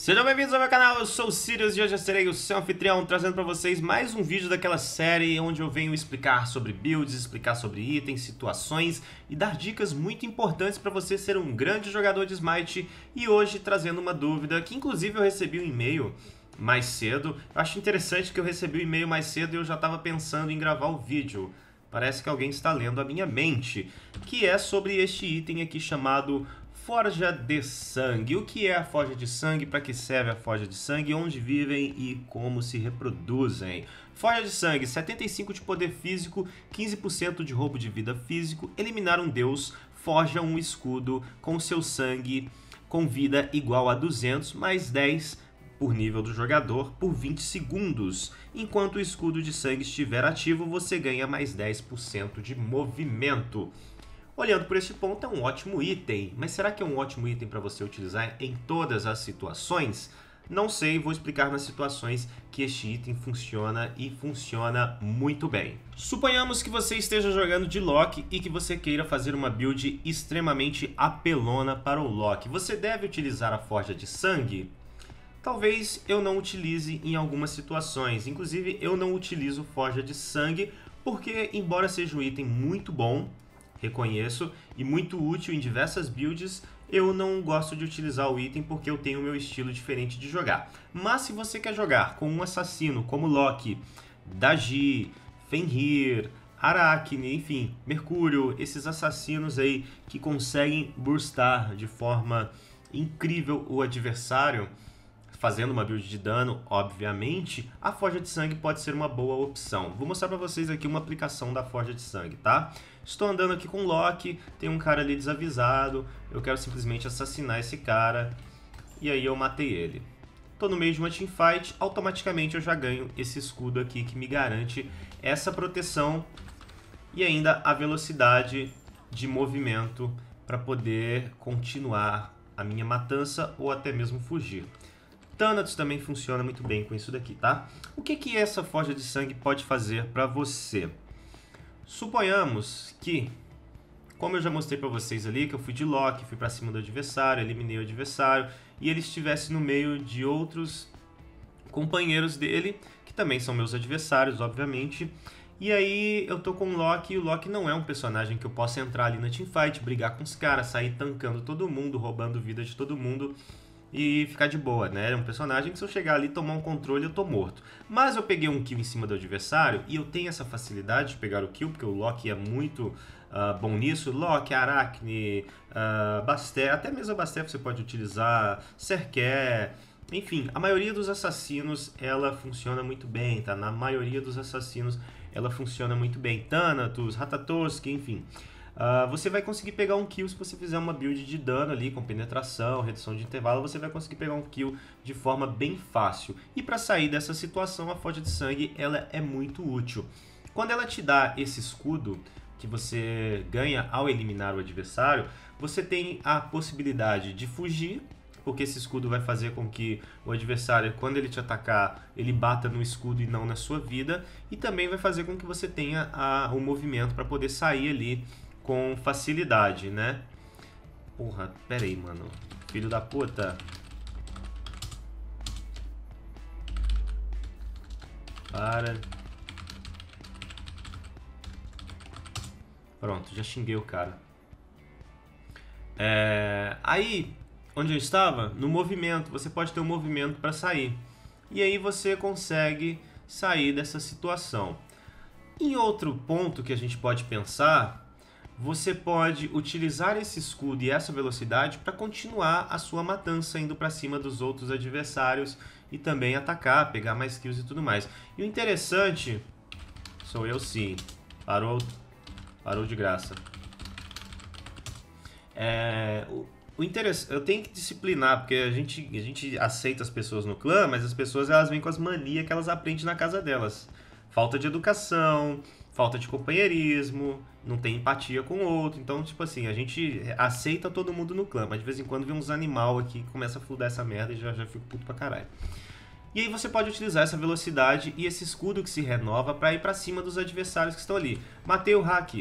Sejam bem-vindos ao meu canal, eu sou o Sirius e hoje eu serei o seu anfitrião trazendo para vocês mais um vídeo daquela série onde eu venho explicar sobre builds, explicar sobre itens, situações e dar dicas muito importantes para você ser um grande jogador de Smite e hoje trazendo uma dúvida que inclusive eu recebi um e-mail mais cedo. Eu acho interessante que eu recebi o um e-mail mais cedo e eu já estava pensando em gravar o vídeo. Parece que alguém está lendo a minha mente, que é sobre este item aqui chamado forja de sangue. O que é a forja de sangue? Para que serve a forja de sangue? Onde vivem e como se reproduzem? Forja de sangue, 75 de poder físico, 15% de roubo de vida físico, eliminar um deus, forja um escudo com seu sangue com vida igual a 200 mais 10 por nível do jogador por 20 segundos. Enquanto o escudo de sangue estiver ativo, você ganha mais 10% de movimento. Olhando por esse ponto, é um ótimo item, mas será que é um ótimo item para você utilizar em todas as situações? Não sei, vou explicar nas situações que este item funciona e funciona muito bem. Suponhamos que você esteja jogando de Loki e que você queira fazer uma build extremamente apelona para o Loki. Você deve utilizar a Forja de Sangue? Talvez eu não utilize em algumas situações, inclusive eu não utilizo Forja de Sangue porque, embora seja um item muito bom, reconheço, e muito útil em diversas builds. Eu não gosto de utilizar o item porque eu tenho meu estilo diferente de jogar. Mas se você quer jogar com um assassino como Loki, Daji, Fenrir, Aracne, enfim, Mercúrio, esses assassinos aí que conseguem burstar de forma incrível o adversário, fazendo uma build de dano, obviamente, a forja de sangue pode ser uma boa opção. Vou mostrar para vocês aqui uma aplicação da forja de sangue, tá? Estou andando aqui com o Loki, tem um cara ali desavisado, eu quero simplesmente assassinar esse cara, e aí eu matei ele. Estou no meio de uma teamfight, automaticamente eu já ganho esse escudo aqui que me garante essa proteção e ainda a velocidade de movimento para poder continuar a minha matança ou até mesmo fugir. Thanatos também funciona muito bem com isso daqui, tá? O que, que essa forja de sangue pode fazer para você? Suponhamos que, como eu já mostrei para vocês ali, que eu fui de Loki, fui para cima do adversário, eliminei o adversário, e ele estivesse no meio de outros companheiros dele, que também são meus adversários, obviamente, e aí eu tô com o Loki e o Loki não é um personagem que eu possa entrar ali na teamfight, brigar com os caras, sair tancando todo mundo, roubando vida de todo mundo e ficar de boa, né? Era um personagem que se eu chegar ali, tomar um controle, eu tô morto. Mas eu peguei um kill em cima do adversário e eu tenho essa facilidade de pegar o kill, porque o Loki é muito uh, bom nisso. Loki, Aracne, uh, ah, Basté, até mesmo a Basté você pode utilizar, Serquer... Enfim, a maioria dos assassinos ela funciona muito bem, tá? Na maioria dos assassinos ela funciona muito bem. Thanatos, Ratatosk, enfim. Uh, você vai conseguir pegar um kill se você fizer uma build de dano ali, com penetração, redução de intervalo, você vai conseguir pegar um kill de forma bem fácil. E para sair dessa situação, a Forja de Sangue ela é muito útil. Quando ela te dá esse escudo que você ganha ao eliminar o adversário, você tem a possibilidade de fugir, porque esse escudo vai fazer com que o adversário, quando ele te atacar, ele bata no escudo e não na sua vida, e também vai fazer com que você tenha o ah, um movimento para poder sair ali com facilidade, né? Porra, pera aí, mano. Filho da puta. Para. Pronto, já xinguei o cara. É... Aí, onde eu estava? No movimento. Você pode ter um movimento para sair. E aí você consegue sair dessa situação. Em outro ponto que a gente pode pensar você pode utilizar esse escudo e essa velocidade para continuar a sua matança indo para cima dos outros adversários e também atacar, pegar mais kills e tudo mais. E o interessante... Sou eu sim. Parou, parou de graça. É, o, o interesse, eu tenho que disciplinar, porque a gente, a gente aceita as pessoas no clã, mas as pessoas elas vêm com as manias que elas aprendem na casa delas falta de educação, falta de companheirismo, não tem empatia com o outro. Então, tipo assim, a gente aceita todo mundo no clã, mas de vez em quando vem uns animal aqui que começa a fludar essa merda e já, já fico puto pra caralho. E aí você pode utilizar essa velocidade e esse escudo que se renova para ir para cima dos adversários que estão ali. Matei o hack.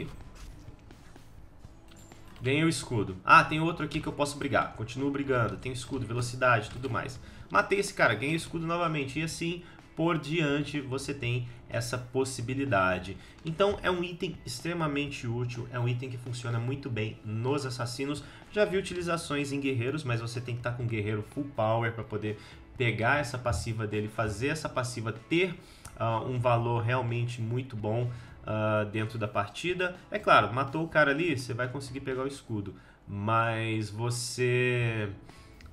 Ganhei o escudo. Ah, tem outro aqui que eu posso brigar. Continuo brigando. Tem escudo, velocidade, tudo mais. Matei esse cara, ganhei o escudo novamente. E assim por diante você tem essa possibilidade. Então é um item extremamente útil, é um item que funciona muito bem nos assassinos. Já vi utilizações em guerreiros, mas você tem que estar tá com um guerreiro full power para poder pegar essa passiva dele, fazer essa passiva ter uh, um valor realmente muito bom uh, dentro da partida. É claro, matou o cara ali, você vai conseguir pegar o escudo, mas você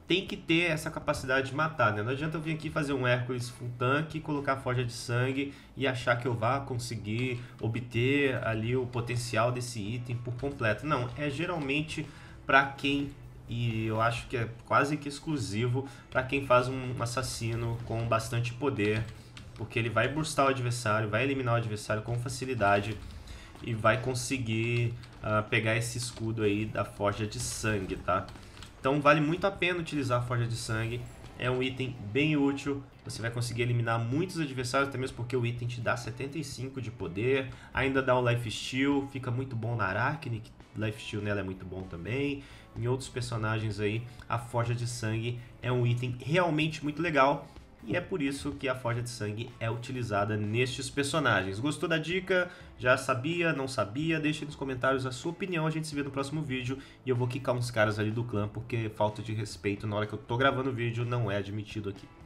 tem que ter essa capacidade de matar, né? Não adianta eu vir aqui fazer um Hércules full tanque, colocar forja de sangue e achar que eu vá conseguir obter ali o potencial desse item por completo. Não, é geralmente para quem e eu acho que é quase que exclusivo para quem faz um assassino com bastante poder, porque ele vai burstar o adversário, vai eliminar o adversário com facilidade e vai conseguir uh, pegar esse escudo aí da forja de sangue, tá? Então vale muito a pena utilizar a Forja de Sangue, é um item bem útil, você vai conseguir eliminar muitos adversários, até mesmo porque o item te dá 75 de poder, ainda dá um lifesteal, fica muito bom na Arachne, que lifesteal nela é muito bom também, em outros personagens aí, a Forja de Sangue é um item realmente muito legal, e é por isso que a forja de sangue é utilizada nestes personagens. Gostou da dica? Já sabia? Não sabia? Deixe nos comentários a sua opinião, a gente se vê no próximo vídeo e eu vou quicar uns caras ali do clã porque falta de respeito na hora que eu tô gravando o vídeo não é admitido aqui.